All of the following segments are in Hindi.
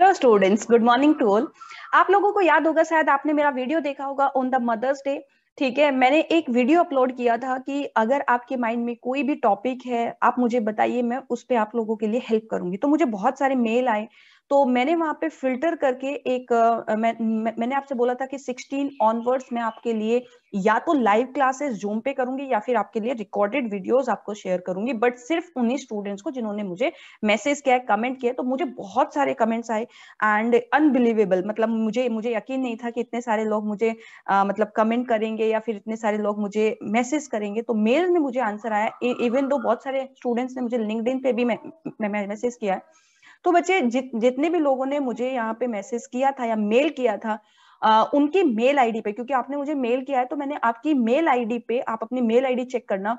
hello students good morning to all आप लोगों को याद होगा शायद आपने मेरा वीडियो देखा होगा ऑन द मदर्स डे ठीक है मैंने एक वीडियो अपलोड किया था कि अगर आपके माइंड में कोई भी टॉपिक है आप मुझे बताइए मैं उस पर आप लोगों के लिए हेल्प करूंगी तो मुझे बहुत सारे मेल आए तो मैंने वहां पे फिल्टर करके एक मैं, मैंने आपसे बोला था कि 16 ऑनवर्ड्स मैं आपके लिए या तो लाइव क्लासेस जूम पे करूंगी या फिर आपके लिए रिकॉर्डेड वीडियोस आपको शेयर करूंगी बट सिर्फ उन्हीं स्टूडेंट्स को जिन्होंने मुझे मैसेज किया कमेंट किया तो मुझे बहुत सारे कमेंट्स आए एंड अनबिलीवेबल मतलब मुझे मुझे यकीन नहीं था कि इतने सारे लोग मुझे आ, मतलब कमेंट करेंगे या फिर इतने सारे लोग मुझे मैसेज करेंगे तो मेल में मुझे आंसर आया इवन e, दो बहुत सारे स्टूडेंट्स ने मुझे लिंकड पे भी मैसेज किया है तो बच्चे जित, जितने भी लोगों ने मुझे यहाँ पे मैसेज किया था या मेल किया था आ, उनकी मेल आईडी पे क्योंकि आपने मुझे मेल किया है तो मैंने आपकी मेल आईडी पे आप अपनी मेल आईडी चेक करना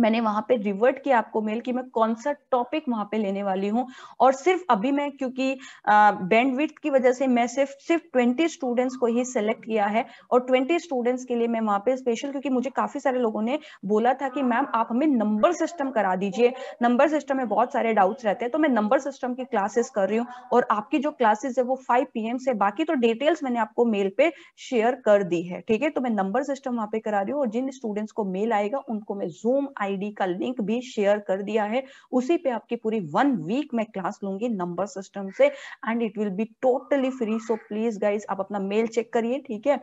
मैंने वहां पे रिवर्ट किया आपको मेल कि मैं कौन सा टॉपिक वहां पे लेने वाली हूँ और सिर्फ अभी मैं क्योंकि बैंडविथ की वजह से मैं सिर्फ सिर्फ 20 स्टूडेंट्स को ही सेलेक्ट किया है और 20 स्टूडेंट्स के लिए मैं वहां पे स्पेशल क्योंकि मुझे काफी सारे लोगों ने बोला था कि मैम आप हमें नंबर सिस्टम करा दीजिए नंबर सिस्टम में बहुत सारे डाउट्स रहते हैं तो मैं नंबर सिस्टम की क्लासेस कर रही हूँ और आपकी जो क्लासेस है वो फाइव पी से बाकी तो डिटेल्स मैंने आपको मेल पे शेयर कर दी है ठीक है तो मैं नंबर सिस्टम वहां पे करा रही हूँ और जिन स्टूडेंट्स को मेल आएगा उनको मैं जूम आईडी का लिंक भी शेयर कर दिया है उसी पे आपकी पूरी वन वीक में क्लास लूंगी नंबर सिस्टम से and it will be totally free so please guys आप अपना मेल चेक करिए ठीक है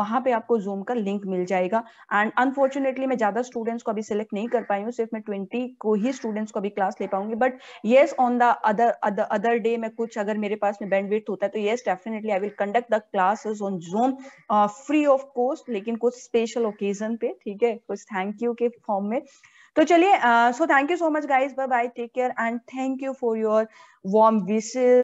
वहां पे आपको जूम का लिंक मिल जाएगा एंड अनफॉर्चुनेटली मैं ज्यादा स्टूडेंट्स को अभी सिलेक्ट नहीं कर पाई हूँ सिर्फ मैं ट्वेंटी को ही स्टूडेंट्स को अभी क्लास ले पाऊंगी but yes on the other other day में कुछ अगर मेरे पास में बैंडविड्थ होता है तो yes definitely I will conduct the classes on Zoom free of cost लेकिन कुछ स्पेशल ओकेजन पे ठीक है कुछ थैंक यू के फॉर्म में तो चलिए so thank you so much guys bye bye take care and thank you for your warm wishes